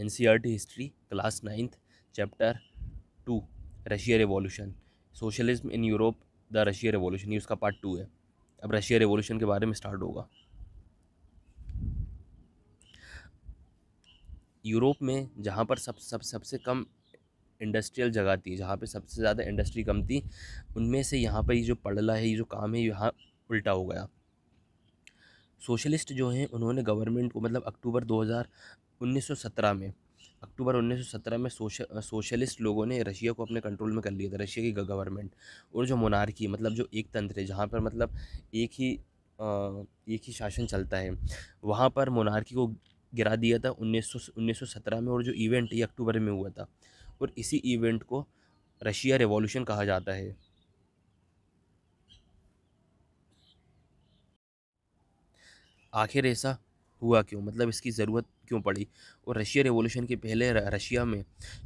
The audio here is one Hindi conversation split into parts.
N history class ninth chapter two Russia revolution socialism in Europe the Russia revolution ये उसका पार्ट टू है अब रशिया रेवोल्यूशन के बारे में स्टार्ट होगा यूरोप में जहाँ पर सब सब सबसे कम इंडस्ट्रियल जगह थी जहाँ पे सबसे ज़्यादा इंडस्ट्री कम थी उनमें से यहाँ पर ये जो पड़ला है ये जो काम है यहाँ उल्टा हो गया सोशलिस्ट जो हैं उन्होंने गवर्नमेंट को मतलब अक्टूबर 1917 में अक्टूबर 1917 में सोशल सोशलिस्ट लोगों ने रशिया को अपने कंट्रोल में कर लिया था रशिया की गवर्नमेंट और जो मोनार्की मतलब जो एक तंत्र है जहाँ पर मतलब एक ही आ, एक ही शासन चलता है वहाँ पर मोनार्की को गिरा दिया था उन्नीस सौ में और जो इवेंट ये अक्टूबर में हुआ था और इसी इवेंट को रशिया रिवॉल्यूशन कहा जाता है आखिर ऐसा हुआ क्यों मतलब इसकी ज़रूरत क्यों पड़ी और रशिया रेवोल्यूशन के पहले रशिया में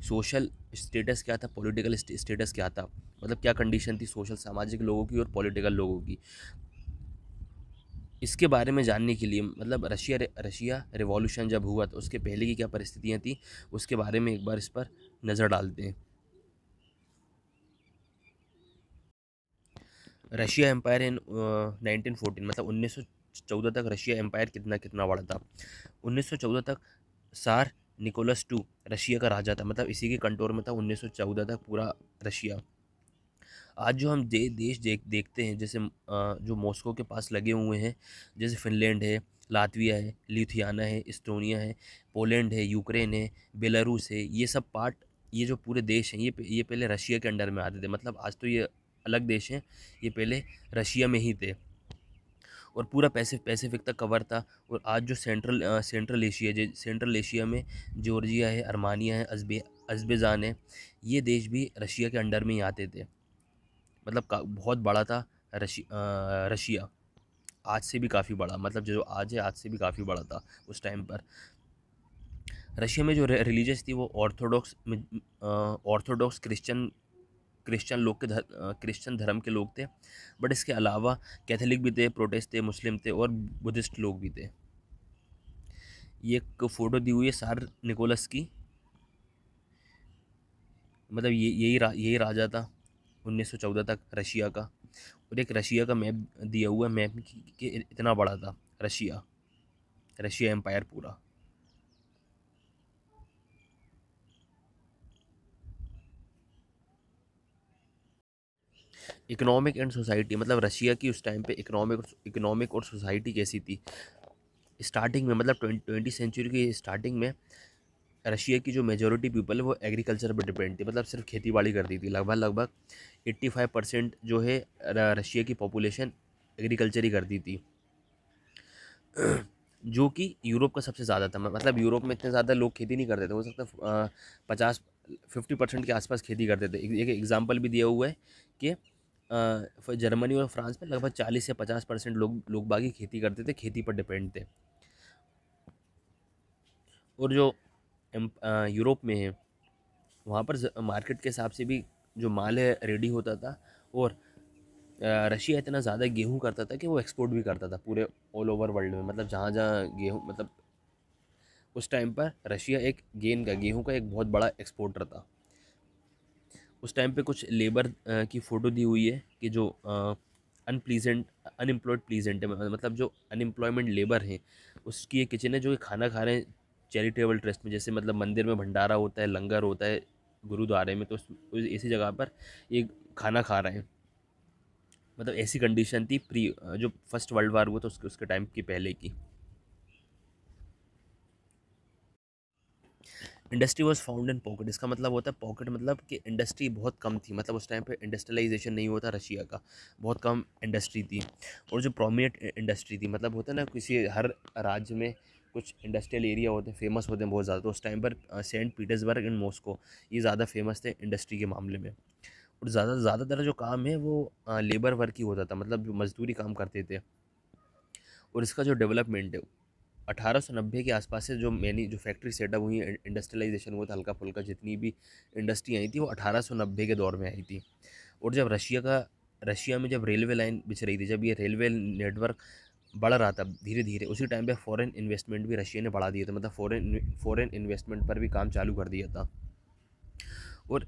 सोशल स्टेटस क्या था पॉलिटिकल स्टेटस क्या था मतलब क्या कंडीशन थी सोशल सामाजिक लोगों की और पॉलिटिकल लोगों की इसके बारे में जानने के लिए मतलब रशिया रशिया रिवॉल्यूशन जब हुआ तो उसके पहले की क्या परिस्थितियाँ थी उसके बारे में एक बार इस पर नज़र डालते हैं Russia empire in nineteen fourteen मतलब उन्नीस सौ चौदह तक रशिया एम्पायर कितना कितना बड़ा था उन्नीस तक सार निकोलस टू रशिया का राजा था मतलब इसी के कंट्रोल में था उन्नीस तक पूरा रशिया आज जो हम दे, देश देख देखते हैं जैसे जो मॉस्को के पास लगे हुए हैं जैसे फिनलैंड है लातविया है लिथियाना है इस्टोनिया है पोलैंड है यूक्रेन है बेलारूस है ये सब पार्ट ये जो पूरे देश हैं ये ये पहले रशिया के अंडर में आते थे मतलब आज तो ये अलग देश हैं ये पहले रशिया में ही थे और पूरा पैसे पैसिफिक तक कवर था और आज जो central central Asia central Asia में जॉर्जिया है अरमानिया है अजबे अजबेजान है ये देश भी रशिया के अंडर में ही आते थे मतलब बहुत बड़ा था रशिया रशिया आज से भी काफ़ी बड़ा मतलब जो आज है आज से भी काफ़ी बड़ा था उस टाइम पर रशिया में जो रिलीजस थी वो ऑर्थोडॉक्स ऑर्थोडॉक्स क्रिश्चियन क्रिश्चियन लोग के धर, क्रिश्चियन धर्म के लोग थे बट इसके अलावा कैथोलिक भी थे प्रोटेस्ट थे मुस्लिम थे और बुद्धिस्ट लोग भी थे ये एक फ़ोटो दी हुई है सार निकोलस की मतलब ये यही रा, यही राजा था 1914 तक रशिया का और एक रशिया का मैप दिया हुआ है मैप कि इतना बड़ा था रशिया रशिया एम्पायर पूरा इकोनॉमिक एंड सोसाइटी मतलब रशिया की उस टाइम पे इकोनॉमिक इकोनॉमिक और सोसाइटी कैसी थी स्टार्टिंग में मतलब ट्वेंटी सेंचुरी की स्टार्टिंग में रशिया की जो मेजोरिटी पीपल है वो एग्रीकल्चर पर डिपेंड थी मतलब सिर्फ खेती बाड़ी करती थी लगभग लगभग एट्टी फाइव परसेंट जो है रशिया की पॉपुलेशन एग्रीकल्चर ही करती थी जो कि यूरोप का सबसे ज़्यादा था मतलब यूरोप में इतने ज़्यादा लोग खेती नहीं करते थे हो सकता पचास फिफ्टी परसेंट के आसपास खेती करते थे एक एग्ज़ाम्पल भी दिया हुआ है कि जर्मनी और फ्रांस में लगभग चालीस से पचास परसेंट लोग लोग बागी खेती करते थे खेती पर डिपेंड थे और जो यूरोप में है वहाँ पर मार्केट के हिसाब से भी जो माल है रेडी होता था और रशिया इतना ज़्यादा गेहूं करता था कि वो एक्सपोर्ट भी करता था पूरे ऑल ओवर वर्ल्ड में मतलब जहाँ जहाँ गेहूं मतलब उस टाइम पर रशिया एक गेंद का गेहूं का एक बहुत बड़ा एक्सपोर्टर था उस टाइम पे कुछ लेबर की फ़ोटो दी हुई है कि जो अनप्लीजेंट अनएम्प्लॉयड प्लीजेंट है मतलब जो अनएम्प्लॉयमेंट लेबर हैं उसकी ये किचन है जो कि खाना खा रहे हैं चैरिटेबल ट्रस्ट में जैसे मतलब मंदिर में भंडारा होता है लंगर होता है गुरुद्वारे में तो इसी जगह पर ये खाना खा रहे हैं मतलब ऐसी कंडीशन थी प्री जो फर्स्ट वर्ल्ड वार हुआ था उसके उसके टाइम की पहले की industry was found in pocket इसका मतलब होता है पॉकेट मतलब कि इंडस्ट्री बहुत कम थी मतलब उस टाइम पे इंडस्ट्रियलाइजेशन नहीं होता रशिया का बहुत कम इंडस्ट्री थी और जो प्रोमिनेंट इंडस्ट्री थी मतलब होता है ना किसी हर राज्य में कुछ इंडस्ट्रियल एरिया होते हैं फेमस होते हैं बहुत ज़्यादा तो उस टाइम पर सेंट पीटर्सबर्ग एंड मॉस्को ये ज़्यादा फेमस थे इंडस्ट्री के मामले में और ज़्यादा ज़्यादातर जो काम है वो लेबर वर्क ही होता था मतलब जो मज़दूरी काम करते थे और इसका जो डेवलपमेंट है नब्बे के आसपास से जो मैनी जो फैक्ट्री सेटअप हुई इंडस्ट्रियलाइजेशन हुआ था हल्का फुल्का जितनी भी इंडस्ट्री आई थी वो नब्बे के दौर में आई थी और जब रशिया का रशिया में जब रेलवे लाइन बिछ रही थी जब ये रेलवे नेटवर्क बढ़ रहा था धीरे धीरे उसी टाइम पे फॉरेन इन्वेस्टमेंट भी रशिया ने बढ़ा दिया था मतलब फॉरेन फॉरेन इन्वेस्टमेंट पर भी काम चालू कर दिया था और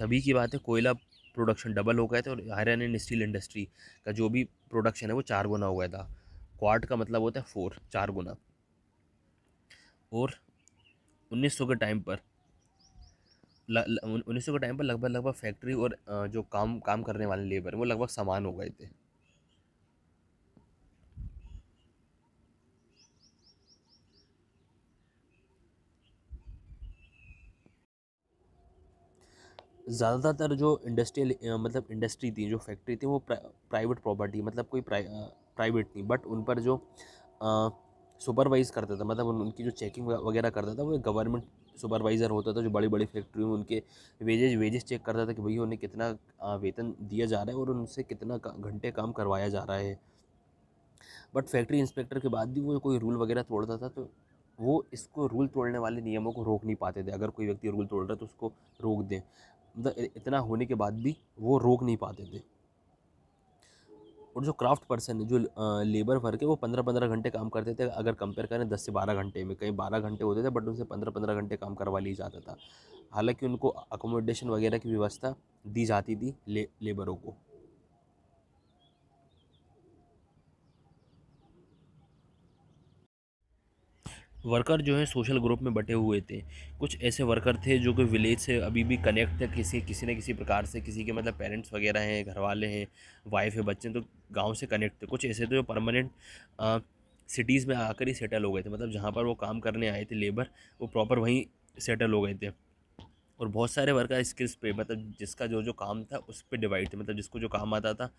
तभी की बात है कोयला प्रोडक्शन डबल हो गया था और आयरन एंड स्टील इंडस्ट्री का जो भी प्रोडक्शन है वो चार गुना हो गया था क्वाट का मतलब होता है फोर चार गुना और 1900 के टाइम पर उन्नीस सौ के टाइम पर लगभग लगभग फैक्ट्री और जो काम काम करने वाले लेबर वो लगभग समान हो गए थे ज़्यादातर जो इंडस्ट्रियल मतलब इंडस्ट्री थी जो फैक्ट्री थी वो प्रा, प्राइवेट प्रॉपर्टी मतलब कोई प्राइवेट थी बट उन पर जो आ, सुपरवाइज़ करता था मतलब उनकी जो चेकिंग वगैरह करता था वो गवर्नमेंट सुपरवाइज़र होता था जो बड़ी बड़ी फैक्ट्री में उनके वेजेज वेजेस चेक करता था कि भैया उन्हें कितना वेतन दिया जा रहा है और उनसे कितना घंटे काम करवाया जा रहा है बट फैक्ट्री इंस्पेक्टर के बाद भी वो कोई रूल वगैरह तोड़ता था तो वो इसको रूल तोड़ने वाले नियमों को रोक नहीं पाते थे अगर कोई व्यक्ति रूल तोड़ रहा है तो उसको रोक दें मतलब इतना होने के बाद भी वो रोक नहीं पाते थे और जो क्राफ्ट पर्सन है जो लेबर वर्क है वो पंद्रह पंद्रह घंटे काम करते थे अगर कंपेयर करें दस से बारह घंटे में कहीं बारह घंटे होते थे बट उनसे पंद्रह पंद्रह घंटे काम करवा लिया जाता था हालांकि उनको अकोमोडेशन वगैरह की व्यवस्था दी जाती थी ले, लेबरों को वर्कर जो है सोशल ग्रुप में बटे हुए थे कुछ ऐसे वर्कर थे जो कि विलेज से अभी भी कनेक्ट थे किसी किसी न किसी प्रकार से किसी के मतलब पेरेंट्स वगैरह हैं घर वाले हैं वाइफ है बच्चे तो गांव से कनेक्ट थे कुछ ऐसे थे जो परमानेंट सिटीज़ में आकर ही सेटल हो गए थे मतलब जहाँ पर वो काम करने आए थे लेबर वो प्रॉपर वहीं सेटल हो गए थे और बहुत सारे वर्कर स्किल्स पे मतलब जिसका जो जो काम था उस पर डिवाइड थे मतलब जिसको जो काम आता था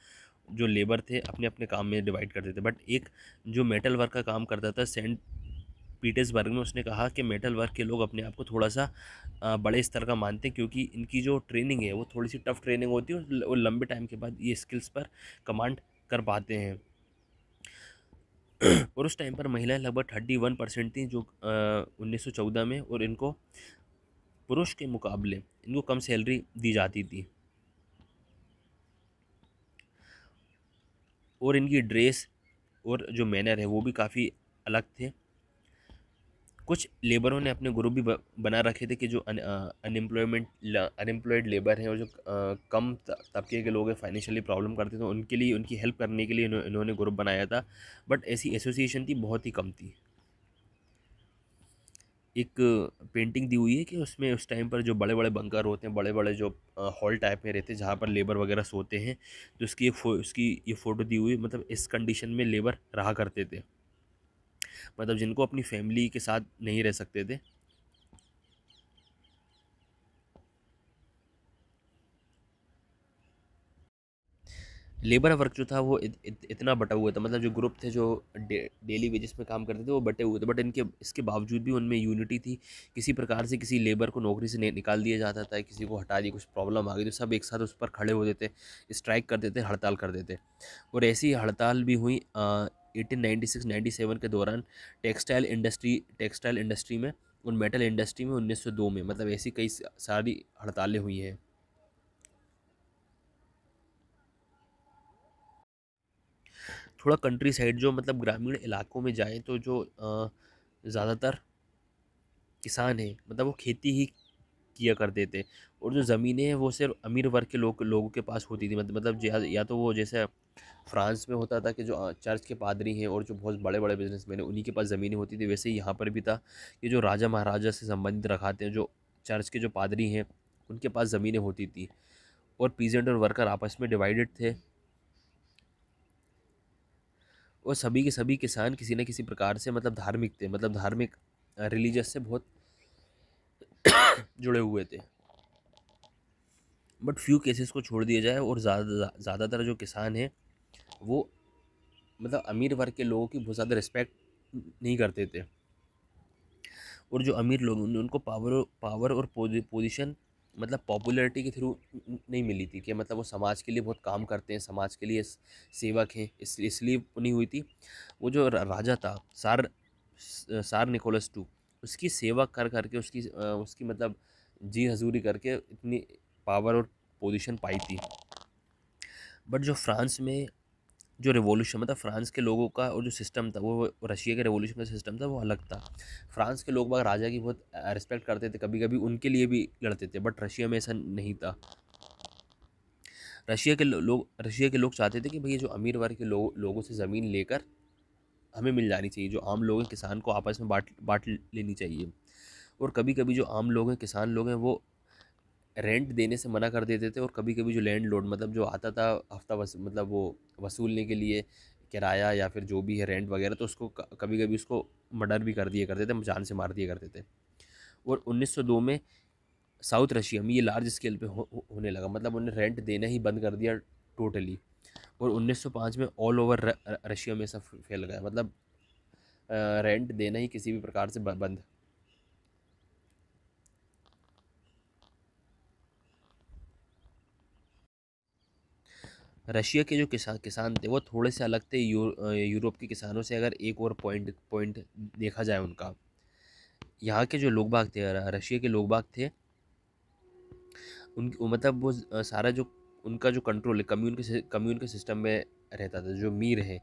जो लेबर थे अपने अपने काम में डिवाइड करते थे बट एक जो मेटल वर्क का काम करता था सेंट पीटर्सबर्ग में उसने कहा कि मेटल वर्क के लोग अपने आप को थोड़ा सा बड़े स्तर का मानते हैं क्योंकि इनकी जो ट्रेनिंग है वो थोड़ी सी टफ़ ट्रेनिंग होती है और लंबे टाइम के बाद ये स्किल्स पर कमांड कर पाते हैं और उस टाइम पर महिलाएं लगभग थर्टी वन परसेंट थी जो उन्नीस सौ चौदह में और इनको पुरुष के मुकाबले इनको कम सैलरी दी जाती थी और इनकी ड्रेस और जो मैनर है वो भी काफ़ी अलग थे कुछ लेबरों ने अपने ग्रुप भी बना रखे थे कि जो अनएम्प्लॉयमेंट अनएम्प्लॉयड लेबर हैं और जो कम तबके के लोग हैं फाइनेंशियली प्रॉब्लम करते थे तो उनके लिए उनकी हेल्प करने के लिए इन्होंने ग्रुप बनाया था बट ऐसी एसोसिएशन थी बहुत ही कम थी एक पेंटिंग दी हुई है कि उसमें उस टाइम पर जो बड़े बड़े बंकर होते हैं बड़े बड़े जो हॉल टाइप में रहते हैं जहाँ पर लेबर वगैरह सोते हैं तो उसकी उसकी ये फ़ोटो दी हुई मतलब इस कंडीशन में लेबर रहा करते थे मतलब जिनको अपनी फैमिली के साथ नहीं रह सकते थे लेबर वर्क जो था वो इत, इतना बटा हुआ था मतलब जो ग्रुप थे जो डे, डेली वेजेस में काम करते थे वो बटे हुए थे बट इनके इसके बावजूद भी उनमें यूनिटी थी किसी प्रकार से किसी लेबर को नौकरी से निकाल दिया जाता था किसी को हटा दिया कुछ प्रॉब्लम आ गई तो सब एक साथ उस पर खड़े हो देते स्ट्राइक कर देते हड़ताल कर देते और ऐसी हड़ताल भी हुई eighteen ninety six ninety seven के दौरान टेक्सटाइल इंडस्ट्री टेक्सटाइल इंडस्ट्री में और मेटल इंडस्ट्री में उन्नीस सौ दो में मतलब ऐसी कई सारी हड़तालें हुई हैं थोड़ा कंट्री साइड जो मतलब ग्रामीण इलाकों में जाएँ तो जो ज़्यादातर किसान हैं मतलब वो खेती ही किया करते थे और जो ज़मीनें हैं वो सिर्फ अमीर वर्ग के लोग लोगों के पास होती थी मतलब, मतलब या, या तो वो जैसे फ्रांस में होता था कि जो चर्च के पादरी हैं और जो बहुत बड़े बड़े बिजनेसमैन हैं उन्हीं के पास ज़मीनें होती थी वैसे ही यहाँ पर भी था कि जो राजा महाराजा से संबंधित रखाते हैं जो चर्च के जो पादरी हैं उनके पास ज़मीनें होती थी और पीजेंट और वर्कर आपस में डिवाइडेड थे और सभी के सभी किसान किसी न किसी प्रकार से मतलब धार्मिक थे मतलब धार्मिक रिलीजस से बहुत जुड़े हुए थे बट फ्यू केसेस को छोड़ दिया जाए और ज़्यादा ज़्यादातर जो किसान हैं वो मतलब अमीर वर्ग के लोगों की बहुत ज़्यादा रिस्पेक्ट नहीं करते थे और जो अमीर लोग उनको पावर पावर और पोजिशन मतलब पॉपुलैरिटी के थ्रू नहीं मिली थी कि मतलब वो समाज के लिए बहुत काम करते हैं समाज के लिए सेवक हैं इस इसलिए नहीं हुई थी वो जो राजा था सार सार निकोलस टू उसकी सेवा कर करके उसकी उसकी मतलब जी हजूरी करके इतनी पावर और पोजीशन पाई थी बट जो फ्रांस में जो रिवॉल्यूशन मतलब फ्रांस के लोगों का और जो सिस्टम था वो रशिया के रिवॉल्यूशन का सिस्टम था वो अलग था फ्रांस के लोग बाग राजा की बहुत रिस्पेक्ट करते थे कभी कभी उनके लिए भी लड़ते थे बट रशिया में ऐसा नहीं था रशिया के लोग रशिया के लोग चाहते थे कि भैया जो अमीर वर्ग के लोग लोगों से ज़मीन लेकर हमें मिल जानी चाहिए जो आम लोग हैं किसान को आपस में बांट बांट लेनी चाहिए और कभी कभी जो आम लोग हैं किसान लोग हैं वो रेंट देने से मना कर देते थे और कभी कभी जो लैंड लोड मतलब जो आता था हफ्ता वस, मतलब वो वसूलने के लिए किराया या फिर जो भी है रेंट वगैरह तो उसको कभी कभी उसको मर्डर भी कर दिया करते थे जान से मार दिया करते थे और 1902 में साउथ रशिया में ये लार्ज स्केल पे हो, हो, होने लगा मतलब उन्हें रेंट देना ही बंद कर दिया टोटली और 1905 में ऑल ओवर रशिया में सब फैल गया मतलब रेंट देना ही किसी भी प्रकार से बंद रशिया के जो किसान किसान थे वो थोड़े से अलग थे यू, यूरोप के किसानों से अगर एक और पॉइंट पॉइंट देखा जाए उनका यहाँ के जो लोग बाग थे रशिया के लोग बाग थे उन मतलब वो सारा जो उनका जो कंट्रोल है कम्यून के कम्यून के सिस्टम में रहता था जो मीर है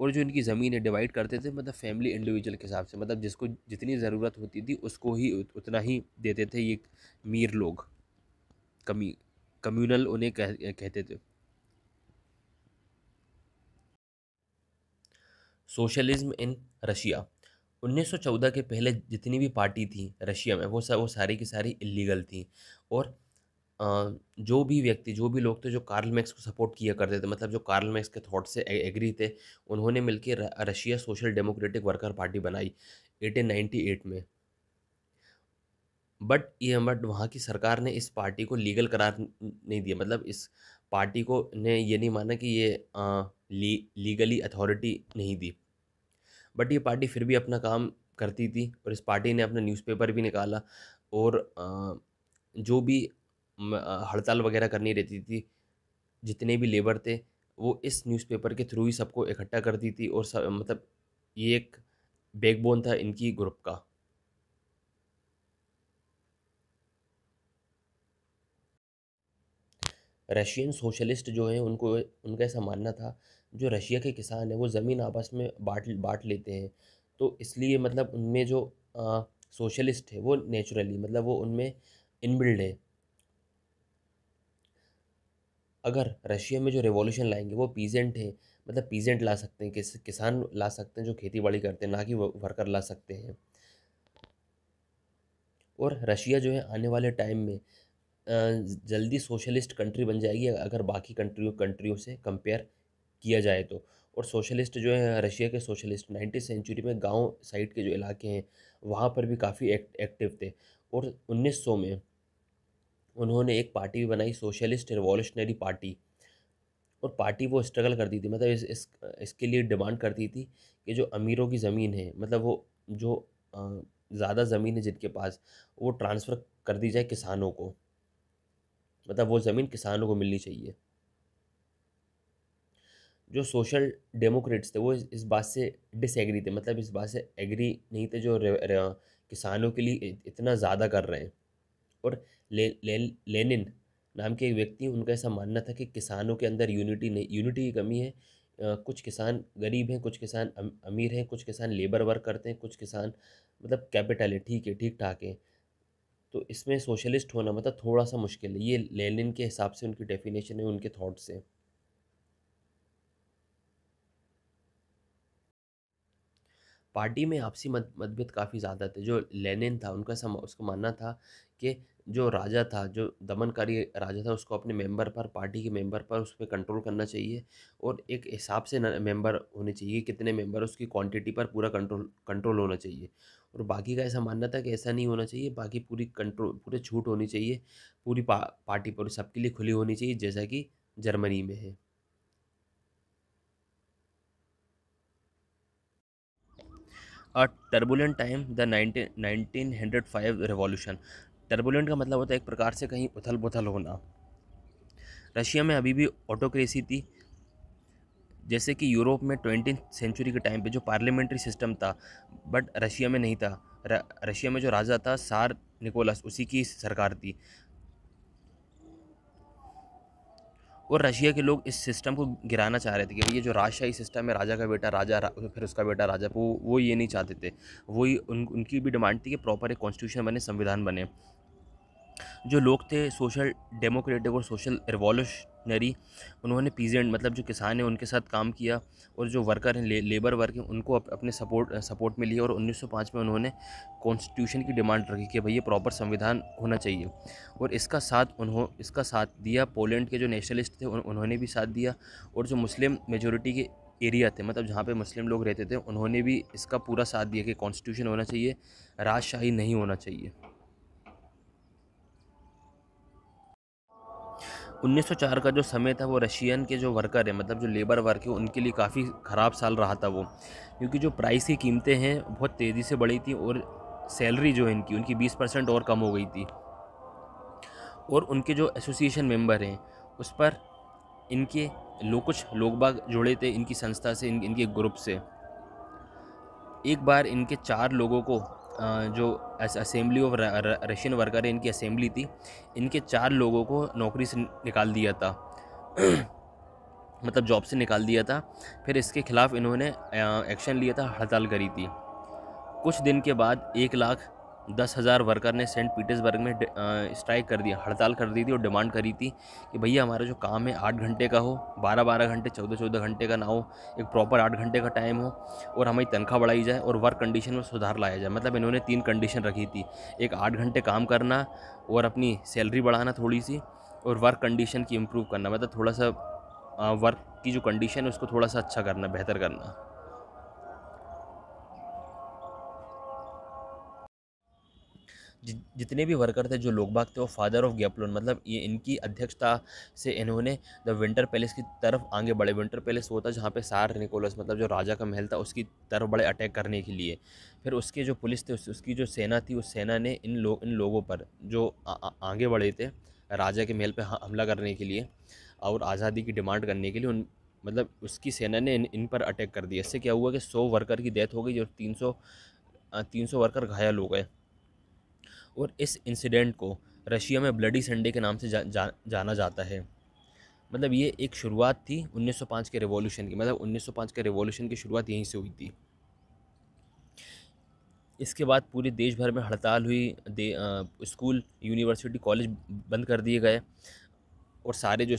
और जो इनकी ज़मीन है डिवाइड करते थे मतलब फैमिली इंडिविजुअल के हिसाब से मतलब जिसको जितनी ज़रूरत होती थी उसको ही उतना ही देते थे ये मीर लोग कमी कम्यूनल उन्हें कह, कहते थे सोशलिज्म इन रशिया 1914 के पहले जितनी भी पार्टी थी रशिया में वो सब वो सारी की सारी इलीगल थी और जो भी व्यक्ति जो भी लोग थे जो कार्ल मैक्स को सपोर्ट किया करते थे मतलब जो कार्ल मैक्स के थॉट से एग्री थे उन्होंने मिलकर Russia social democratic worker party बनाई 1898 में बट ये बट वहाँ की सरकार ने इस पार्टी को लीगल करार नहीं दिया मतलब इस पार्टी को ने ये नहीं माना कि ये लीगली अथॉरिटी नहीं दी बट ये पार्टी फिर भी अपना काम करती थी और इस पार्टी ने अपना न्यूज़पेपर भी निकाला और जो भी हड़ताल वगैरह करनी रहती थी जितने भी लेबर थे वो इस न्यूज़पेपर के थ्रू ही सबको इकट्ठा करती थी और सब मतलब ये एक बैकबोन था इनकी ग्रुप का रशियन सोशलिस्ट जो हैं उनको उनका ऐसा मानना था जो रशिया के किसान हैं वो ज़मीन आपस में बांट बाँट लेते हैं तो इसलिए मतलब उनमें जो सोशलिस्ट है वो नेचुरली मतलब वो उनमें इनबिल्ड है अगर रशिया में जो रेवोल्यूशन लाएंगे वो पीजेंट है मतलब पीजेंट ला सकते हैं किस किसान ला सकते हैं जो खेती बाड़ी करते हैं ना कि वर्कर ला सकते हैं और रशिया जो है आने वाले टाइम में जल्दी सोशलिस्ट कंट्री बन जाएगी अगर बाकी कंट्रियों कंट्रियों से कंपेयर किया जाए तो और सोशलिस्ट जो है रशिया के सोशलिस्ट नाइन्टी सेंचुरी में गांव साइड के जो इलाके हैं वहाँ पर भी काफ़ी एक्ट, एक्टिव थे और 1900 में उन्होंने एक पार्टी भी बनाई सोशलिस्ट रिवॉल्यूशनरी पार्टी और पार्टी वो स्ट्रगल करती थी मतलब इस, इस इसके लिए डिमांड करती थी कि जो अमीरों की ज़मीन है मतलब वो जो ज़्यादा ज़मीन है जिनके पास वो ट्रांसफ़र कर दी जाए किसानों को मतलब वो ज़मीन किसानों को मिलनी चाहिए जो सोशल डेमोक्रेट्स थे वो इस, बात से डिसएग्री थे मतलब इस बात से एग्री नहीं थे जो रे, रे, किसानों के लिए इतना ज़्यादा कर रहे हैं और ले, ले, लेनिन नाम के एक व्यक्ति उनका ऐसा मानना था कि किसानों के अंदर यूनिटी नहीं यूनिटी की कमी है कुछ किसान गरीब हैं कुछ किसान अम, अमीर हैं कुछ किसान लेबर वर्क करते हैं कुछ किसान मतलब कैपिटल है ठीक है ठीक ठाक है तो इसमें सोशलिस्ट होना मतलब थोड़ा सा मुश्किल है ये लेनिन के हिसाब से उनकी डेफिनेशन है उनके थाट्स हैं पार्टी में आपसी मत मतभेद काफ़ी ज़्यादा थे जो लेनिन था उनका सम उसको मानना था कि जो राजा था जो दमनकारी राजा था उसको अपने मेंबर पर पार्टी के मेंबर पर उस पर कंट्रोल करना चाहिए और एक हिसाब से मेंबर होने चाहिए कितने मेंबर उसकी क्वांटिटी पर पूरा कंट्रोल कंट्रोल होना चाहिए और बाकी का ऐसा मानना था कि ऐसा नहीं होना चाहिए बाकी पूरी कंट्रोल पूरे छूट होनी चाहिए पूरी पा, पार्टी पर सबके लिए खुली होनी चाहिए जैसा कि जर्मनी में है a turbulent time the nineteen hundred five revolution turbulent का मतलब होता है एक प्रकार से कहीं उथल पुथल होना रशिया में अभी भी ऑटोक्रेसी थी जैसे कि यूरोप में ट्वेंटी सेंचुरी के टाइम पे जो पार्लियामेंट्री सिस्टम था बट रशिया में नहीं था रशिया में जो राजा था सार निकोलस उसी की सरकार थी और रशिया के लोग इस सिस्टम को गिराना चाह रहे थे कि ये जो राजशाही सिस्टम है राजा का बेटा राजा रा, फिर उसका बेटा राजा वो वो ये नहीं चाहते थे वही उन, उनकी भी डिमांड थी कि प्रॉपर एक कॉन्स्टिट्यूशन बने संविधान बने जो लोग थे सोशल डेमोक्रेटिक और सोशल रिवॉल्यूशनरी उन्होंने पीजेंट मतलब जो किसान हैं उनके साथ काम किया और जो वर्कर हैं ले, लेबर वर्क हैं उनको अप, अपने सपोर्ट सपोर्ट में लिया और 1905 में उन्होंने कॉन्स्टिट्यूशन की डिमांड रखी कि भाई ये प्रॉपर संविधान होना चाहिए और इसका साथ उन्हों इसका साथ दिया पोलैंड के जो नेशनलिस्ट थे उन, उन्होंने भी साथ दिया और जो मुस्लिम मेजोरिटी के एरिया थे मतलब जहाँ पे मुस्लिम लोग रहते थे उन्होंने भी इसका पूरा साथ दिया कि कॉन्स्टिट्यूशन होना चाहिए राजशाही नहीं होना चाहिए 1904 का जो समय था वो रशियन के जो वर्कर है मतलब जो लेबर वर्क है उनके लिए काफ़ी ख़राब साल रहा था वो क्योंकि जो प्राइस की कीमतें हैं बहुत तेज़ी से बढ़ी थी और सैलरी जो है इनकी उनकी बीस परसेंट और कम हो गई थी और उनके जो एसोसिएशन मेंबर हैं उस पर इनके लो कुछ लोग बाग जुड़े थे इनकी संस्था से इन, इनके ग्रुप से एक बार इनके चार लोगों को जो असेंबली ऑफ रशियन वर्कर है इनकी असेंबली थी इनके चार लोगों को नौकरी से निकाल दिया था मतलब जॉब से निकाल दिया था फिर इसके खिलाफ़ इन्होंने एक्शन लिया था हड़ताल करी थी कुछ दिन के बाद एक लाख दस हज़ार वर्कर ने सेंट पीटर्सबर्ग में स्ट्राइक कर दिया हड़ताल कर दी थी और डिमांड करी थी कि भैया हमारा जो काम है आठ घंटे का हो बारह बारह घंटे चौदह चौदह घंटे का ना हो एक प्रॉपर आठ घंटे का टाइम हो और हमारी तनख्वाह बढ़ाई जाए और वर्क कंडीशन में सुधार लाया जाए मतलब इन्होंने तीन कंडीशन रखी थी एक आठ घंटे काम करना और अपनी सैलरी बढ़ाना थोड़ी सी और वर्क कंडीशन की इम्प्रूव करना मतलब थोड़ा सा वर्क की जो कंडीशन है उसको थोड़ा सा अच्छा करना बेहतर करना जि, जितने भी वर्कर थे जो लोग बाग थे वो फादर ऑफ गैपलोन मतलब ये इनकी अध्यक्षता से इन्होंने द विंटर पैलेस की तरफ आगे बढ़े विंटर पैलेस वो था जहाँ पे सार निकोलस मतलब जो राजा का महल था उसकी तरफ बड़े अटैक करने के लिए फिर उसके जो पुलिस थे उस, उसकी जो सेना थी उस सेना ने इन लोग इन लोगों पर जो आ, आ, आगे बढ़े थे राजा के महल पर हमला करने के लिए और आज़ादी की डिमांड करने के लिए उन मतलब उसकी सेना ने इन, इन पर अटैक कर दिया इससे क्या हुआ कि सौ वर्कर की डेथ हो गई और तीन सौ तीन सौ वर्कर घायल हो गए और इस इंसिडेंट को रशिया में ब्लडी संडे के नाम से जा, जा, जाना जाता है मतलब ये एक शुरुआत थी 1905 के रिवॉल्यूशन की मतलब 1905 के रिवॉल्यूशन की शुरुआत यहीं से हुई थी इसके बाद पूरे देश भर में हड़ताल हुई दे स्कूल यूनिवर्सिटी कॉलेज बंद कर दिए गए और सारे जो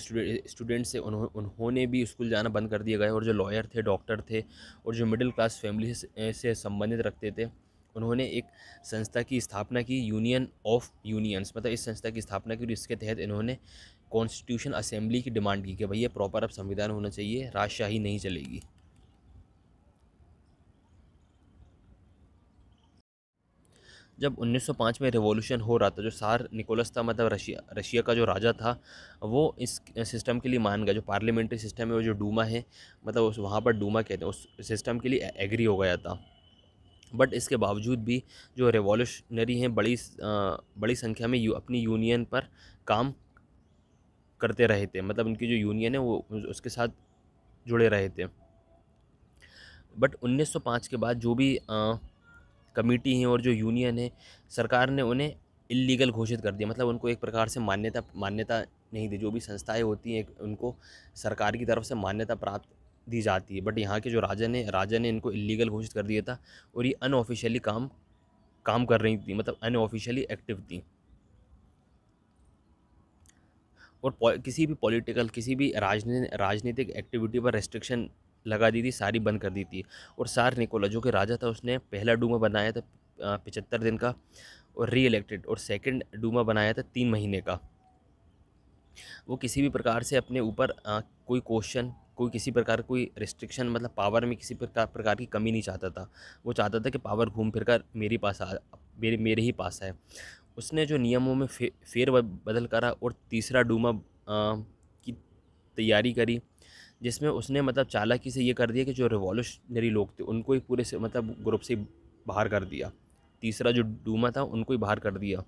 स्टूडेंट्स थे उन्होंने भी स्कूल जाना बंद कर दिए गए और जो लॉयर थे डॉक्टर थे और जो मिडिल क्लास फैमिली से संबंधित रखते थे उन्होंने एक संस्था की स्थापना की यूनियन ऑफ यूनियंस मतलब इस संस्था की स्थापना की और इसके तहत इन्होंने कॉन्स्टिट्यूशन असेंबली की डिमांड की कि भैया प्रॉपर अब संविधान होना चाहिए राजशाही नहीं चलेगी जब 1905 में रिवॉल्यूशन हो रहा था जो सार निकोलस था मतलब रशिया रशिया का जो राजा था वो इस सिस्टम के लिए मान गया जो पार्लियामेंट्री सिस्टम है वो जो डूमा है मतलब उस वहाँ पर डूमा कहते हैं उस सिस्टम के लिए एग्री हो गया था बट इसके बावजूद भी जो रेवोल्यूशनरी हैं बड़ी आ, बड़ी संख्या में यू, अपनी यूनियन पर काम करते रहे थे मतलब उनकी जो यूनियन है वो उसके साथ जुड़े रहे थे बट 1905 के बाद जो भी आ, कमेटी हैं और जो यूनियन है सरकार ने उन्हें इलीगल घोषित कर दिया मतलब उनको एक प्रकार से मान्यता मान्यता नहीं दी जो भी संस्थाएं होती हैं उनको सरकार की तरफ से मान्यता प्राप्त दी जाती है बट यहाँ के जो राजा ने राजा ने इनको इलीगल घोषित कर दिया था और ये अनऑफिशियली काम काम कर रही थी मतलब अनऑफिशियली एक्टिव थी और किसी भी पॉलिटिकल किसी भी राजनी राजनीतिक एक्टिविटी पर रेस्ट्रिक्शन लगा दी थी सारी बंद कर दी थी और सार निकोला जो कि राजा था उसने पहला डूमा बनाया था पिचहत्तर दिन का और री इलेक्टेड और सेकंड डूमा बनाया था तीन महीने का वो किसी भी प्रकार से अपने ऊपर कोई क्वेश्चन कोई किसी प्रकार कोई रिस्ट्रिक्शन मतलब पावर में किसी प्रकार प्रकार की कमी नहीं चाहता था वो चाहता था कि पावर घूम फिर कर मेरे पास आ मेरे मेरे ही पास है उसने जो नियमों में फे, फेर बदल करा और तीसरा डूमा की तैयारी करी जिसमें उसने मतलब चालाकी से ये कर दिया कि जो रिवॉल्यूशनरी लोग थे उनको ही पूरे से मतलब ग्रुप से बाहर कर दिया तीसरा जो डूमा था उनको ही बाहर कर दिया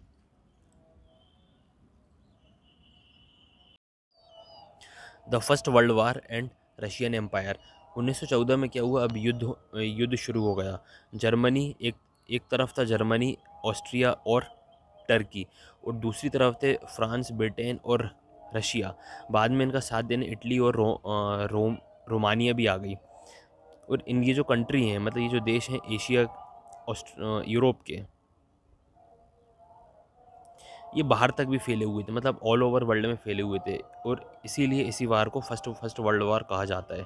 the first world war and Russian empire 1914 में क्या हुआ अब युद्ध युद्ध शुरू हो गया जर्मनी एक एक तरफ था जर्मनी ऑस्ट्रिया और टर्की और दूसरी तरफ थे फ्रांस ब्रिटेन और रशिया बाद में इनका साथ देने इटली और रो, रोम रोमानिया भी आ गई और इनकी जो कंट्री हैं मतलब ये जो देश हैं एशिया यूरोप के ये बाहर तक भी फैले हुए थे मतलब ऑल ओवर वर्ल्ड में फैले हुए थे और इसीलिए इसी वार को फर्स्ट फर्स्ट वर्ल्ड वार कहा जाता है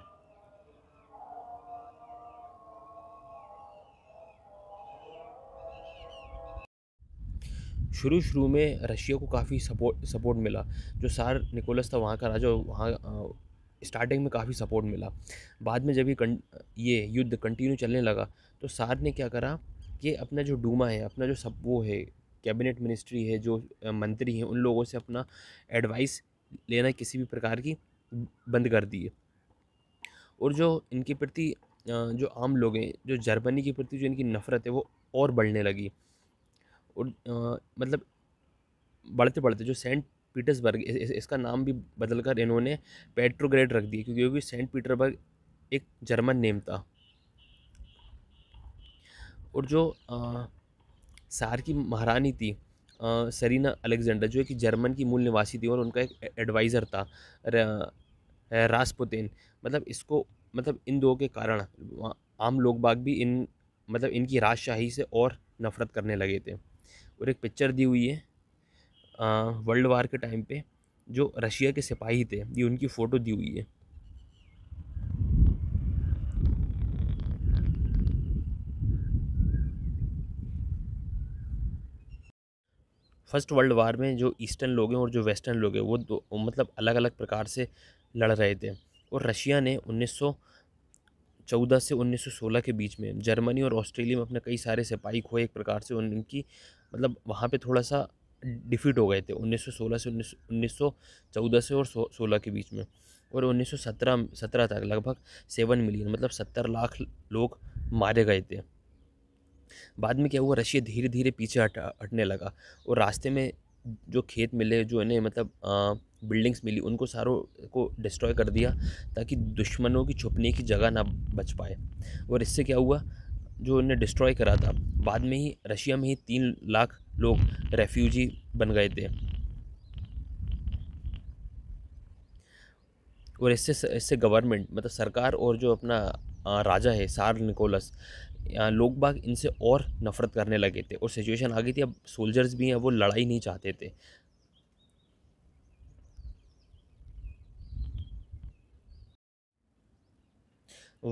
शुरू शुरू में रशिया को काफ़ी सपोर्ट सपोर्ट मिला जो सार निकोलस था वहाँ का राजा वहाँ स्टार्टिंग में काफ़ी सपोर्ट मिला बाद में जब ये ये युद्ध कंटिन्यू चलने लगा तो सार ने क्या करा कि अपना जो डूमा है अपना जो सब वो है कैबिनेट मिनिस्ट्री है जो मंत्री हैं उन लोगों से अपना एडवाइस लेना किसी भी प्रकार की बंद कर दिए और जो इनके प्रति जो आम लोग हैं जो जर्मनी के प्रति जो इनकी नफ़रत है वो और बढ़ने लगी और आ, मतलब बढ़ते बढ़ते जो सेंट पीटर्सबर्ग इस, इसका नाम भी बदल कर इन्होंने पेट्रोग्रेड रख दिया क्योंकि क्योंकि सेंट पीटर्सबर्ग एक जर्मन नेम था और जो आ, सार की महारानी थी सरीना अलेक्जेंडर जो कि जर्मन की मूल निवासी थी और उनका एक एडवाइज़र था रासपुतिन मतलब इसको मतलब इन दो के कारण आम लोग बाग भी इन मतलब इनकी राजशाही से और नफ़रत करने लगे थे और एक पिक्चर दी हुई है वर्ल्ड वार के टाइम पे जो रशिया के सिपाही थे ये उनकी फ़ोटो दी हुई है फर्स्ट वर्ल्ड वार में जो ईस्टर्न लोग हैं और जो वेस्टर्न लोग हैं वो दो मतलब अलग अलग प्रकार से लड़ रहे थे और रशिया ने उन्नीस चौदह से 1916 के बीच में जर्मनी और ऑस्ट्रेलिया में अपने कई सारे सिपाही खोए एक प्रकार से उनकी मतलब वहाँ पे थोड़ा सा डिफीट हो गए थे 1916 से उन्नीस 1914 से और 16 के बीच में और 1917 17 तक लगभग सेवन मिलियन मतलब सत्तर लाख लोग मारे गए थे बाद में क्या हुआ रशिया धीरे धीरे पीछे हट हटने लगा और रास्ते में जो खेत मिले जो इन्हें मतलब आ, बिल्डिंग्स मिली उनको सारों को डिस्ट्रॉय कर दिया ताकि दुश्मनों की छुपने की जगह ना बच पाए और इससे क्या हुआ जो इन्हें डिस्ट्रॉय करा था बाद में ही रशिया में ही तीन लाख लोग रेफ्यूजी बन गए थे और इससे इससे गवर्नमेंट मतलब सरकार और जो अपना राजा है सार निकोलस लोग बाग इनसे और नफ़रत करने लगे थे और सिचुएशन आ गई थी अब सोल्जर्स भी हैं वो लड़ाई नहीं चाहते थे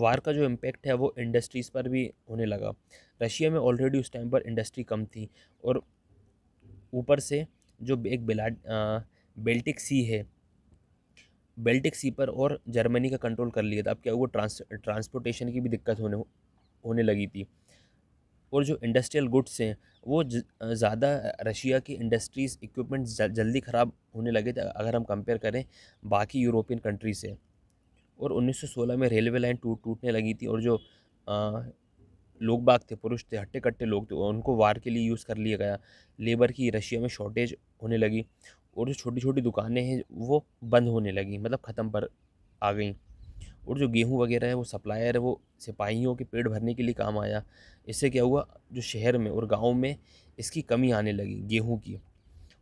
वार का जो इम्पेक्ट है वो इंडस्ट्रीज़ पर भी होने लगा रशिया में ऑलरेडी उस टाइम पर इंडस्ट्री कम थी और ऊपर से जो एक बिलाड बेल्टिक सी है बेल्टिक सी पर और जर्मनी का कंट्रोल कर लिया था अब क्या हुआ ट्रांस ट्रांसपोर्टेशन की भी दिक्कत होने होने लगी थी और जो इंडस्ट्रियल गुड्स हैं वो ज़्यादा रशिया की इंडस्ट्रीज़ इक्विपमेंट जल्दी ख़राब होने लगे थे अगर हम कंपेयर करें बाकी यूरोपियन कंट्री से और 1916 में रेलवे लाइन टूट टूटने लगी थी और जो आ, लोग बाग थे पुरुष थे हट्टे कट्टे लोग थे उनको वार के लिए यूज़ कर लिया गया लेबर की रशिया में शॉर्टेज होने लगी और जो छोटी छोटी दुकानें हैं वो बंद होने लगी मतलब ख़त्म पर आ गई और जो गेहूँ वगैरह है वो सप्लायर है वो सिपाहियों के पेट भरने के लिए काम आया इससे क्या हुआ जो शहर में और गाँव में इसकी कमी आने लगी गेहूँ की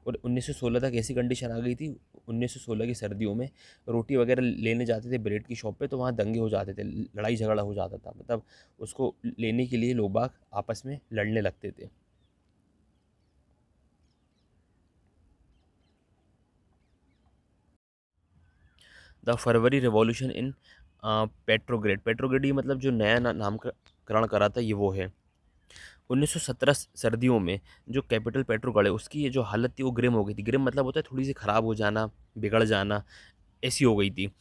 और 1916 तक ऐसी कंडीशन आ गई थी 1916 की सर्दियों में रोटी वगैरह लेने जाते थे ब्रेड की शॉप पे तो वहाँ दंगे हो जाते थे लड़ाई झगड़ा हो जाता था मतलब उसको लेने के लिए लोग बाग आपस में लड़ने लगते थे द फरवरी रिवॉल्यूशन इन पेट्रोग्रेड पेट्रोग्रेड ये मतलब जो नया ना, नामकरण करा था ये वो है 1917 सर्दियों में जो कैपिटल पेट्रोगढ़ है उसकी ये जो हालत थी वो ग्रिम हो गई थी ग्रिम मतलब होता है थोड़ी सी ख़राब हो जाना बिगड़ जाना ऐसी हो गई थी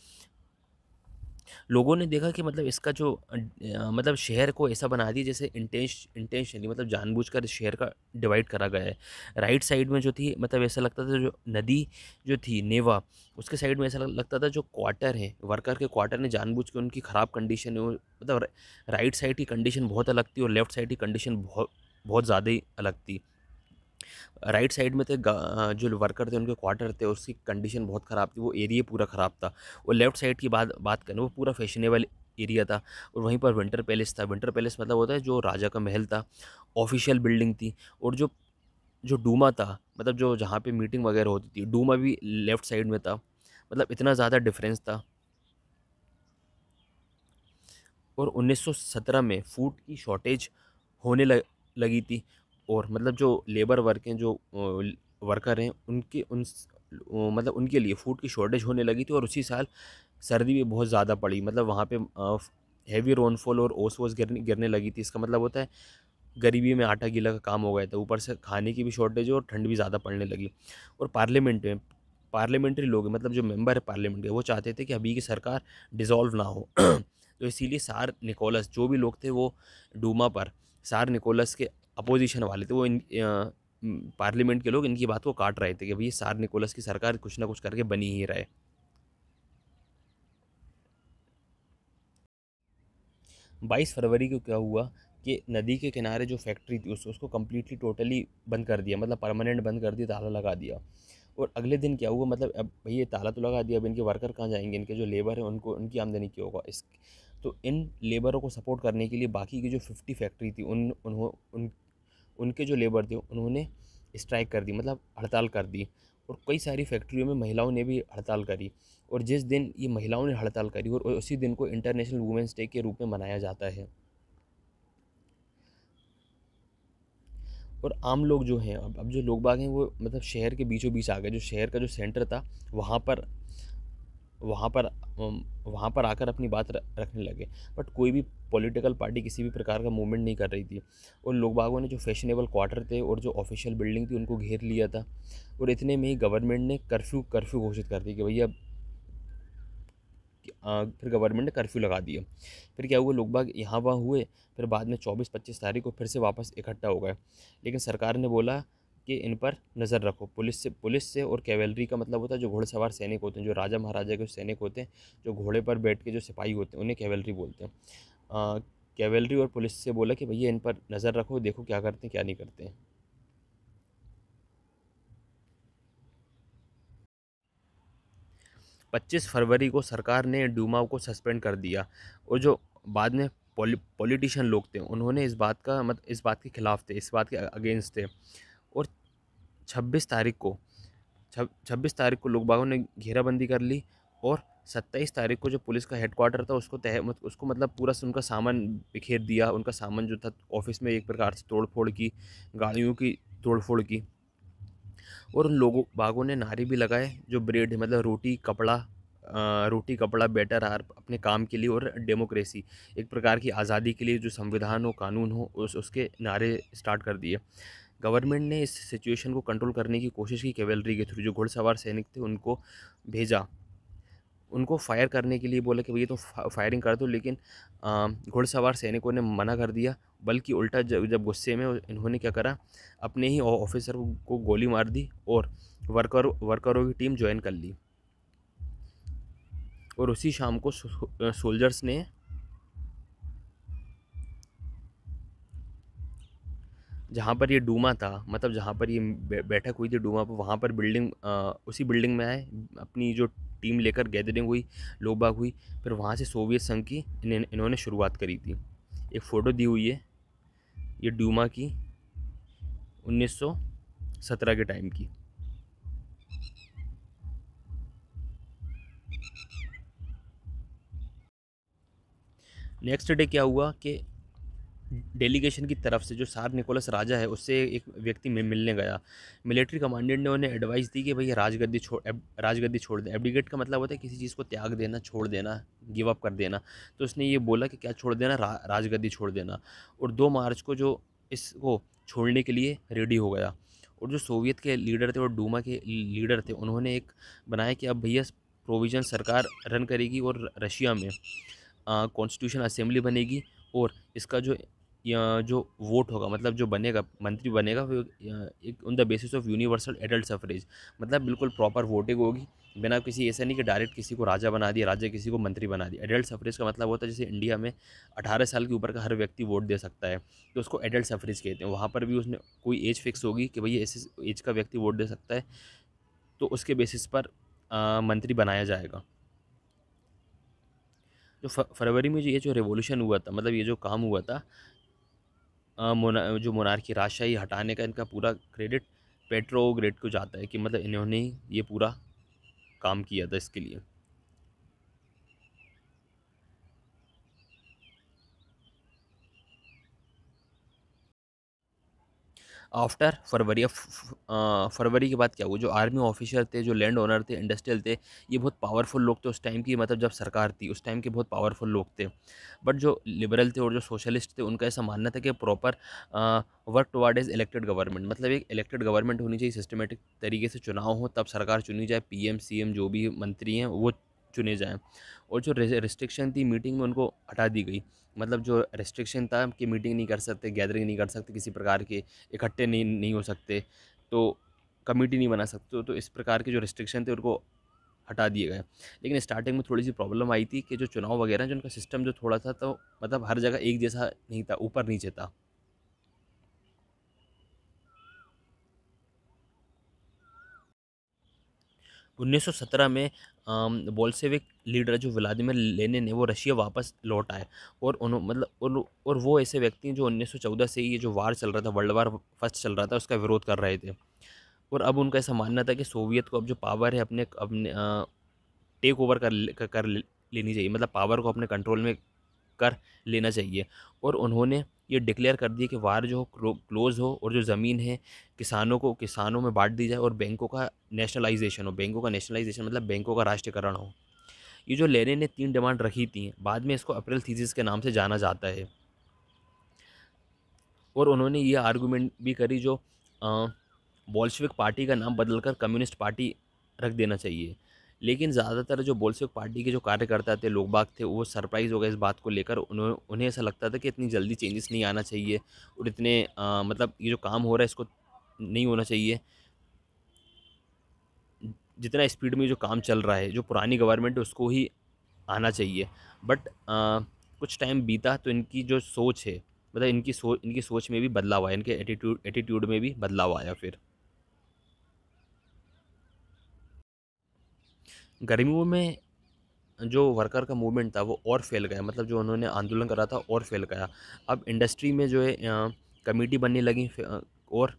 लोगों ने देखा कि मतलब इसका जो मतलब शहर को ऐसा बना दिया जैसे इंटेंश इंटेंशनली मतलब जानबूझकर शहर का डिवाइड करा गया है राइट साइड में जो थी मतलब ऐसा लगता था जो नदी जो थी नेवा उसके साइड में ऐसा लगता था जो क्वार्टर है वर्कर के क्वार्टर ने जानबूझ के उनकी ख़राब कंडीशन है मतलब राइट साइड की कंडीशन बहुत अलग थी और लेफ्ट साइड की कंडीशन बहुत बहुत ज़्यादा ही अलग थी राइट साइड में थे जो वर्कर थे उनके क्वार्टर थे उसकी कंडीशन बहुत ख़राब थी वो एरिया पूरा ख़राब था और लेफ्ट साइड की बात बात करें वो पूरा फैशनेबल एरिया था और वहीं पर विंटर पैलेस था विंटर पैलेस मतलब होता है जो राजा का महल था ऑफिशियल बिल्डिंग थी और जो जो डूमा था मतलब जो जहाँ पे मीटिंग वगैरह होती थी डूमा भी लेफ़्ट साइड में था मतलब इतना ज़्यादा डिफरेंस था और 1917 में फूड की शॉर्टेज होने लग, लगी थी और मतलब जो लेबर वर्क हैं जो वर्कर हैं उनके उन मतलब उनके लिए फूड की शॉर्टेज होने लगी थी और उसी साल सर्दी भी बहुत ज़्यादा पड़ी मतलब वहाँ पे हैवी रोनफॉल और ओस वोस गिरने गिरने लगी थी इसका मतलब होता है गरीबी में आटा गीला का काम हो गया था ऊपर से खाने की भी शॉर्टेज और ठंड भी ज़्यादा पड़ने लगी और पार्लियामेंट में पार्लियामेंट्री लोग मतलब जो मेंबर है पार्लियामेंट के वो चाहते थे कि अभी की सरकार डिज़ोल्व ना हो तो इसीलिए सार निकोलस जो भी लोग थे वो डूमा पर सार निकोलस के अपोजिशन वाले थे वो इन पार्लियामेंट के लोग इनकी बात को काट रहे थे कि भाई सार निकोलस की सरकार कुछ ना कुछ करके बनी ही रहे बाईस फरवरी को क्या हुआ कि नदी के किनारे जो फैक्ट्री थी उसको उसको कम्प्लीटली टोटली बंद कर दिया मतलब परमानेंट बंद कर दिया ताला लगा दिया और अगले दिन क्या हुआ मतलब अब भैया ताला तो लगा दिया अब इनके वर्कर कहाँ जाएंगे इनके जो लेबर हैं उनको उनकी आमदनी क्यों होगा इस तो इन लेबरों को सपोर्ट करने के लिए बाकी की जो फिफ्टी फैक्ट्री थी उन उन्हों उन उनके जो लेबर थे उन्होंने स्ट्राइक कर दी मतलब हड़ताल कर दी और कई सारी फैक्ट्रियों में महिलाओं ने भी हड़ताल करी और जिस दिन ये महिलाओं ने हड़ताल करी और उसी दिन को इंटरनेशनल वुमेंस डे के रूप में मनाया जाता है और आम लोग जो हैं अब अब जो लोग बाग हैं वो मतलब शहर के बीचों बीच आ गए जो शहर का जो सेंटर था वहाँ पर वहाँ पर वहाँ पर आकर अपनी बात रखने लगे बट कोई भी पॉलिटिकल पार्टी किसी भी प्रकार का मूवमेंट नहीं कर रही थी और लोग बागों ने जो फैशनेबल क्वार्टर थे और जो ऑफिशियल बिल्डिंग थी उनको घेर लिया था और इतने में ही गवर्नमेंट ने कर्फ्यू कर्फ्यू घोषित कर दी कि भैया फिर गवर्नमेंट ने कर्फ्यू लगा दिया फिर क्या हुआ लोग बाग यहाँ वहाँ हुए फिर बाद में चौबीस पच्चीस तारीख को फिर से वापस इकट्ठा हो गए लेकिन सरकार ने बोला कि इन पर नज़र रखो पुलिस से पुलिस से और कैवेलरी का मतलब होता है जो घोड़सवार सैनिक होते हैं जो राजा महाराजा के सैनिक होते हैं जो घोड़े पर बैठ के जो सिपाही होते हैं उन्हें कैवेलरी बोलते हैं कैवेलरी और पुलिस से बोला कि भैया इन पर नज़र रखो देखो क्या करते हैं क्या नहीं करते हैं पच्चीस फरवरी को सरकार ने डूमा को सस्पेंड कर दिया और जो बाद में पॉलिटिशियन लोग थे उन्होंने इस बात का मत इस बात के खिलाफ थे इस बात के अगेंस्ट थे छब्बीस तारीख को छब्बीस तारीख को लोग बागों ने घेराबंदी कर ली और सत्ताईस तारीख को जो पुलिस का हेडक्वार्टर था उसको तह उसको मतलब पूरा उनका सामान बिखेर दिया उनका सामान जो था ऑफिस में एक प्रकार से तोड़फोड़ की गाड़ियों की तोड़फोड़ की और उन लोगों बागों ने नारे भी लगाए जो ब्रेड मतलब रोटी कपड़ा रोटी कपड़ा बेटर आर अपने काम के लिए और डेमोक्रेसी एक प्रकार की आज़ादी के लिए जो संविधान हो कानून हो उस उसके नारे स्टार्ट कर दिए गवर्नमेंट ने इस सिचुएशन को कंट्रोल करने की कोशिश की कैवलरी के थ्रू जो घुड़सवार सैनिक थे उनको भेजा उनको फायर करने के लिए बोला कि भैया तुम तो फायरिंग कर दो लेकिन घुड़सवार सैनिकों ने मना कर दिया बल्कि उल्टा जब जब गुस्से में इन्होंने क्या करा अपने ही ऑफिसर को गोली मार दी और वर्कर वर्करों की टीम ज्वाइन कर ली और उसी शाम को सोल्जर्स ने जहाँ पर ये डूमा था मतलब जहाँ पर ये बैठक हुई थी डूमा पर वहाँ पर बिल्डिंग आ, उसी बिल्डिंग में आए अपनी जो टीम लेकर गैदरिंग हुई लोग बाग हुई फिर वहाँ से सोवियत संघ की इन, इन्होंने शुरुआत करी थी एक फ़ोटो दी हुई है ये डूमा की 1917 के टाइम की नेक्स्ट डे क्या हुआ कि डेलीगेशन की तरफ से जो सार निकोलस राजा है उससे एक व्यक्ति में मिलने गया मिलिट्री कमांडेंट ने उन्हें एडवाइस दी कि भाई राजगद्दी छोड़ राजगद्दी छोड़ दे एबडिगेट का मतलब होता है किसी चीज़ को त्याग देना छोड़ देना गिव अप कर देना तो उसने ये बोला कि क्या छोड़ देना रा, राजगद्दी छोड़ देना और दो मार्च को जो इसको छोड़ने के लिए रेडी हो गया और जो सोवियत के लीडर थे और डूमा के लीडर थे उन्होंने एक बनाया कि अब भैया प्रोविजन सरकार रन करेगी और रशिया में कॉन्स्टिट्यूशन असेंबली बनेगी और इसका जो जो वोट होगा मतलब जो बनेगा मंत्री बनेगा वो एक on the basis of universal adult suffrage मतलब बिल्कुल प्रॉपर वोटिंग होगी बिना किसी ऐसा नहीं कि डायरेक्ट किसी को राजा बना दिया राजा किसी को मंत्री बना दिया एडल्ट सफरेज का मतलब होता है जैसे इंडिया में अठारह साल के ऊपर का हर व्यक्ति वोट दे सकता है तो उसको एडल्ट सफरेज कहते हैं वहाँ पर भी उसने कोई एज फिक्स होगी कि भैया ऐसे एज का व्यक्ति वोट दे सकता है तो उसके बेसिस पर आ, मंत्री बनाया जाएगा जो तो फरवरी में जो ये जो रेवोल्यूशन हुआ था मतलब ये जो काम हुआ था जो मुनार की राजशाही हटाने का इनका पूरा क्रेडिट पेट्रोग्रेड को जाता है कि मतलब इन्होंने ये पूरा काम किया था इसके लिए आफ्टर फरवरी या फरवरी के बाद क्या हुआ जो आर्मी ऑफिसर थे जो लैंड ओनर थे इंडस्ट्रियल थे ये बहुत पावरफुल लोग थे उस टाइम की मतलब जब सरकार थी उस टाइम के बहुत पावरफुल लोग थे बट जो लिबरल थे और जो सोशलिस्ट थे उनका ऐसा मानना था कि proper work toward is elected government मतलब एक इलेक्टेड गवर्नमेंट होनी चाहिए सिस्टमेटिक तरीके से चुनाव हो तब सरकार चुनी जाए सी एम जो भी मंत्री हैं वो चुने जाएँ और जो रिस्ट्रिक्शन थी मीटिंग में उनको हटा दी गई मतलब जो रेस्ट्रिक्शन था कि मीटिंग नहीं कर सकते गैदरिंग नहीं कर सकते किसी प्रकार के इकट्ठे नहीं नहीं हो सकते तो कमेटी नहीं बना सकते तो, तो इस प्रकार के जो रेस्ट्रिक्शन थे उनको हटा दिए गए लेकिन स्टार्टिंग में थोड़ी सी प्रॉब्लम आई थी कि जो चुनाव वगैरह जो उनका सिस्टम जो थोड़ा सा तो मतलब हर जगह एक जैसा नहीं था ऊपर नीचे था उन्नीस में बोल्सेविक लीडर जो व्लादिमिर लेनिन है वो रशिया वापस लौट आए और उन्होंने मतलब और, और वो ऐसे व्यक्ति हैं जो 1914 से ये जो वार चल रहा था वर्ल्ड वार फर्स्ट चल रहा था उसका विरोध कर रहे थे और अब उनका ऐसा मानना था कि सोवियत को अब जो पावर है अपने अपने टेक ओवर कर कर लेनी चाहिए मतलब पावर को अपने कंट्रोल में कर लेना चाहिए और उन्होंने ये डिक्लेयर कर दिया कि वार जो क्लोज़ हो और जो ज़मीन है किसानों को किसानों में बांट दी जाए और बैंकों का नेशनलाइजेशन हो बैंकों का नेशनलाइजेशन मतलब बैंकों का राष्ट्रीयकरण हो ये जो लेने ने तीन डिमांड रखी थी बाद में इसको अप्रैल थीसिस के नाम से जाना जाता है और उन्होंने ये आर्गूमेंट भी करी जो बॉल्शविक पार्टी का नाम बदलकर कम्युनिस्ट पार्टी रख देना चाहिए लेकिन ज़्यादातर जो बोल्सेविक पार्टी के जो कार्यकर्ता थे लोग बाग थे वो सरप्राइज़ हो गए इस बात को लेकर उन्होंने उन्हें ऐसा लगता था कि इतनी जल्दी चेंजेस नहीं आना चाहिए और इतने आ, मतलब ये जो काम हो रहा है इसको नहीं होना चाहिए जितना स्पीड में जो काम चल रहा है जो पुरानी गवर्नमेंट है उसको ही आना चाहिए बट आ, कुछ टाइम बीता तो इनकी जो सोच है मतलब इनकी सोच इनकी सोच में भी बदलाव आया इनके एटीट्यूड एटीट्यूड में भी बदलाव आया फिर गर्मियों में जो वर्कर का मूवमेंट था वो और फैल गया मतलब जो उन्होंने आंदोलन करा था और फैल गया अब इंडस्ट्री में जो है कमेटी बनने लगी और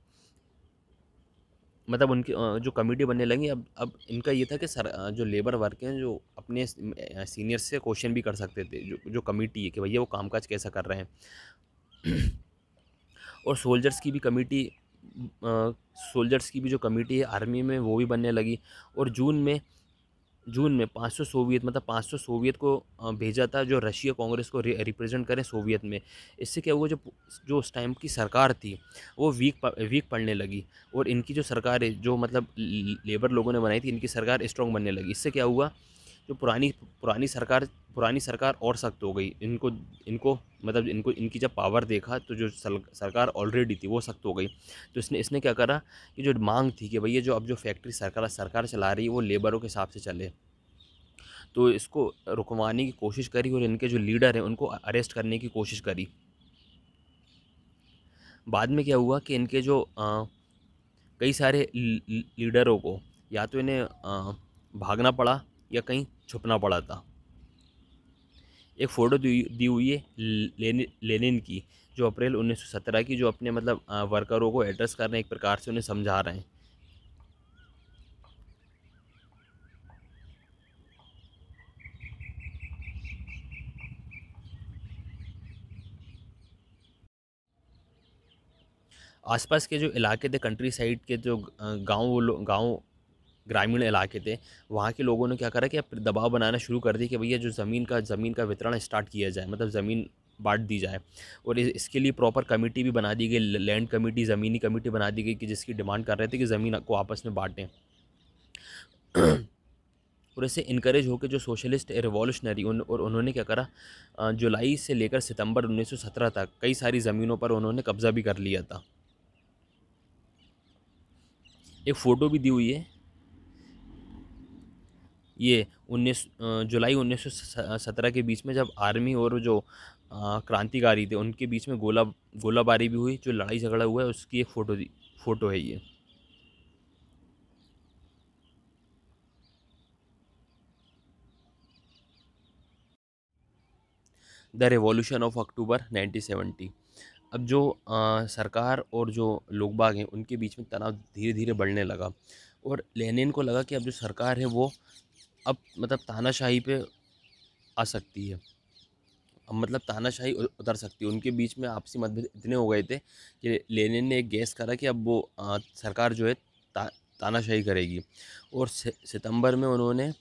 मतलब उनकी जो कमेटी बनने लगी अब अब इनका ये था कि सर जो लेबर वर्क हैं जो अपने सीनियर से क्वेश्चन भी कर सकते थे जो जो कमेटी है कि भैया वो कामकाज कैसा कर रहे हैं और सोल्जर्स की भी कमेटी सोल्जर्स की भी जो कमेटी है आर्मी में वो भी बनने लगी और जून में जून में 500 सोवियत मतलब 500 सोवियत को भेजा था जो रशिया कांग्रेस को रिप्रेजेंट करें सोवियत में इससे क्या हुआ जो जो उस टाइम की सरकार थी वो वीक वीक पड़ने लगी और इनकी जो सरकार है जो मतलब लेबर लोगों ने बनाई थी इनकी सरकार स्ट्रॉन्ग बनने लगी इससे क्या हुआ जो पुरानी पुरानी सरकार पुरानी सरकार और सख्त हो गई इनको इनको मतलब इनको इनकी जब पावर देखा तो जो सरकार ऑलरेडी थी वो सख्त हो गई तो इसने इसने क्या करा कि जो मांग थी कि भैया जो अब जो फैक्ट्री सरकार सरकार चला रही है वो लेबरों के हिसाब से चले तो इसको रुकवाने की कोशिश करी और इनके जो लीडर हैं उनको अरेस्ट करने की कोशिश करी बाद में क्या हुआ कि इनके जो आ, कई सारे लीडरों को या तो इन्हें आ, भागना पड़ा या कहीं छुपना पड़ा था एक फ़ोटो दी दी हुई है लेनिन लेनिन की जो अप्रैल 1917 की जो अपने मतलब वर्करों को एड्रेस कर रहे हैं एक प्रकार से उन्हें समझा रहे हैं आसपास के जो इलाके थे कंट्री साइड के जो गांव वो गांव ग्रामीण इलाके थे वहाँ के लोगों ने क्या करा कि दबाव बनाना शुरू कर दी कि भैया जो ज़मीन का ज़मीन का वितरण स्टार्ट किया जाए मतलब ज़मीन बांट दी जाए और इसके लिए प्रॉपर कमेटी भी बना दी गई लैंड कमेटी ज़मीनी कमेटी बना दी गई कि जिसकी डिमांड कर रहे थे कि ज़मीन को आपस में बांटें और इसे इनक्रेज होकर जो सोशलिस्ट रिवॉल्यूशनरी उन, और उन्होंने क्या करा जुलाई से लेकर सितंबर 1917 तक कई सारी ज़मीनों पर उन्होंने कब्ज़ा भी कर लिया था एक फ़ोटो भी दी हुई है ये उन्नीस जुलाई उन्नीस सौ सत्रह के बीच में जब आर्मी और जो क्रांतिकारी थे उनके बीच में गोला गोलाबारी भी हुई जो लड़ाई झगड़ा हुआ है उसकी एक फ़ोटो फ़ोटो है ये द रेवोल्यूशन ऑफ अक्टूबर 1970 अब जो आ, सरकार और जो लोग बाग हैं उनके बीच में तनाव धीरे धीरे बढ़ने लगा और लेनिन को लगा कि अब जो सरकार है वो अब मतलब तानाशाही पे आ सकती है अब मतलब तानाशाही उतर सकती है उनके बीच में आपसी मतभेद इतने हो गए थे कि लेनिन ने एक गैस करा कि अब वो आ, सरकार जो है ता, तानाशाही करेगी और सितंबर में उन्होंने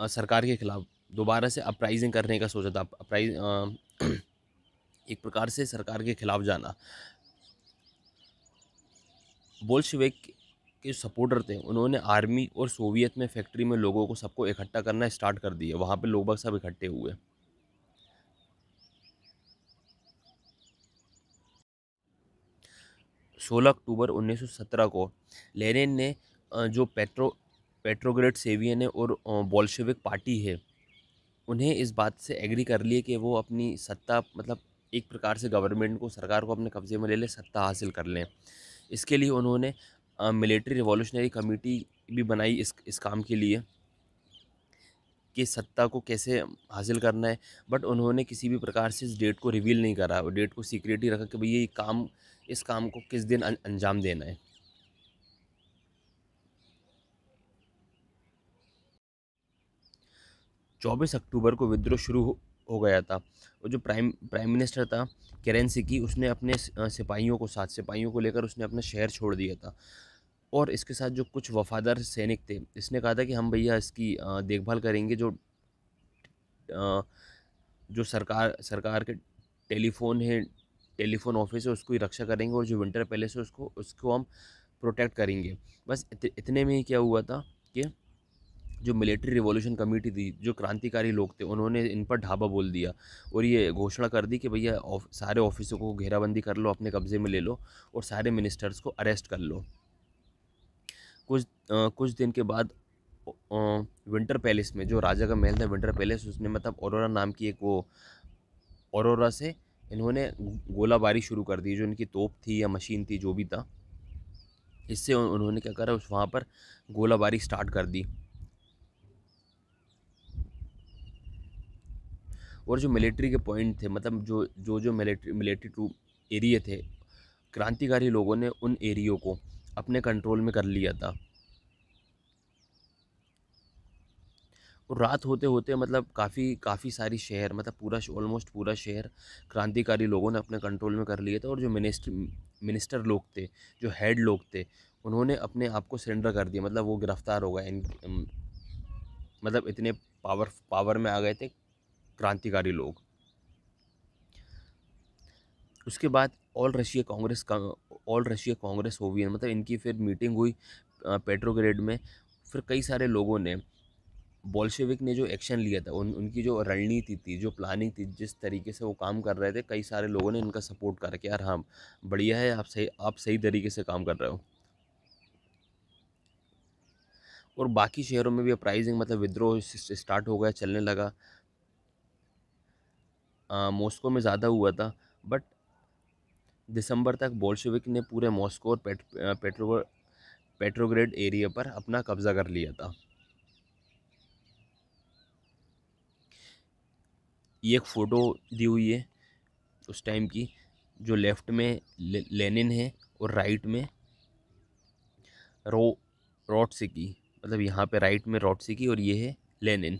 आ, सरकार के ख़िलाफ़ दोबारा से अपराइजिंग करने का सोचा था अपराइज एक प्रकार से सरकार के ख़िलाफ़ जाना बोल्शविक के सपोर्टर थे उन्होंने आर्मी और सोवियत में फैक्ट्री में लोगों को सबको इकट्ठा करना स्टार्ट कर दिया वहाँ पे लोग सब इकट्ठे हुए सोलह अक्टूबर 1917 को लेनिन ने जो पेट्रो पेट्रोग्रेड सेवियन है और बोल्शेविक पार्टी है उन्हें इस बात से एग्री कर लिए कि वो अपनी सत्ता मतलब एक प्रकार से गवर्नमेंट को सरकार को अपने कब्ज़े में ले ले सत्ता हासिल कर लें इसके लिए उन्होंने मिलिट्री रिवॉल्यूशनरी कमेटी भी बनाई इस इस काम के लिए कि सत्ता को कैसे हासिल करना है बट उन्होंने किसी भी प्रकार से इस डेट को रिवील नहीं करा डेट को सीक्रेट ही रखा कि भैया ये काम इस काम को किस दिन अं, अंजाम देना है चौबीस अक्टूबर को विद्रोह शुरू हो, गया था और जो प्राइम प्राइम मिनिस्टर था करेंसी की उसने अपने सिपाहियों को साथ सिपाहियों को लेकर उसने अपना शहर छोड़ दिया था और इसके साथ जो कुछ वफादार सैनिक थे इसने कहा था कि हम भैया इसकी देखभाल करेंगे जो जो सरकार सरकार के टेलीफोन है टेलीफोन ऑफिस है उसको ही रक्षा करेंगे और जो विंटर पैलेस है उसको उसको हम प्रोटेक्ट करेंगे बस इत, इतने में ही क्या हुआ था कि जो मिलिट्री रिवॉल्यूशन कमेटी थी जो क्रांतिकारी लोग थे उन्होंने इन पर ढाबा बोल दिया और ये घोषणा कर दी कि भैया सारे ऑफिसों को घेराबंदी कर लो अपने कब्ज़े में ले लो और सारे मिनिस्टर्स को अरेस्ट कर लो कुछ आ, कुछ दिन के बाद आ, विंटर पैलेस में जो राजा का महल था विंटर पैलेस उसने मतलब औरोरा नाम की एक वो औरोरा से इन्होंने गोलाबारी शुरू कर दी जो इनकी तोप थी या मशीन थी जो भी था इससे उन्होंने क्या करा उस वहाँ पर गोलाबारी स्टार्ट कर दी और जो मिलिट्री के पॉइंट थे मतलब जो जो जो मिलिट्री मिलिट्री टू एरिए थे क्रांतिकारी लोगों ने उन एरियो को अपने कंट्रोल में कर लिया था और रात होते होते मतलब काफ़ी काफ़ी सारी शहर मतलब पूरा ऑलमोस्ट पूरा शहर क्रांतिकारी लोगों ने अपने कंट्रोल में कर लिया था और जो मिनिस्टर मिनिस्टर लोग थे जो हेड लोग थे उन्होंने अपने आप को सरेंडर कर दिया मतलब वो गिरफ़्तार हो गए मतलब इतने पावर पावर में आ गए थे क्रांतिकारी लोग उसके बाद ऑल रशिया कांग्रेस का ऑल रशिया कांग्रेस हो गई मतलब इनकी फिर मीटिंग हुई पेट्रोग्रेड में फिर कई सारे लोगों ने बोल्शेविक ने जो एक्शन लिया था उन उनकी जो रणनीति थी जो प्लानिंग थी जिस तरीके से वो काम कर रहे थे कई सारे लोगों ने इनका सपोर्ट करा कि यार हाँ बढ़िया है आप सही आप सही तरीके से काम कर रहे हो और बाकी शहरों में भी अपराइजिंग मतलब विद्रोह स्टार्ट हो गया चलने लगा मॉस्को में ज़्यादा हुआ था बट दिसंबर तक बोल्शविक ने पूरे मॉस्को और पेट, पेट्रो पेट्रोग्रेड एरिया पर अपना कब्जा कर लिया था ये एक फ़ोटो दी हुई है उस टाइम की जो लेफ़्ट में ले, लेनिन है और राइट में रो की मतलब यहाँ पे राइट में की और ये है लेनिन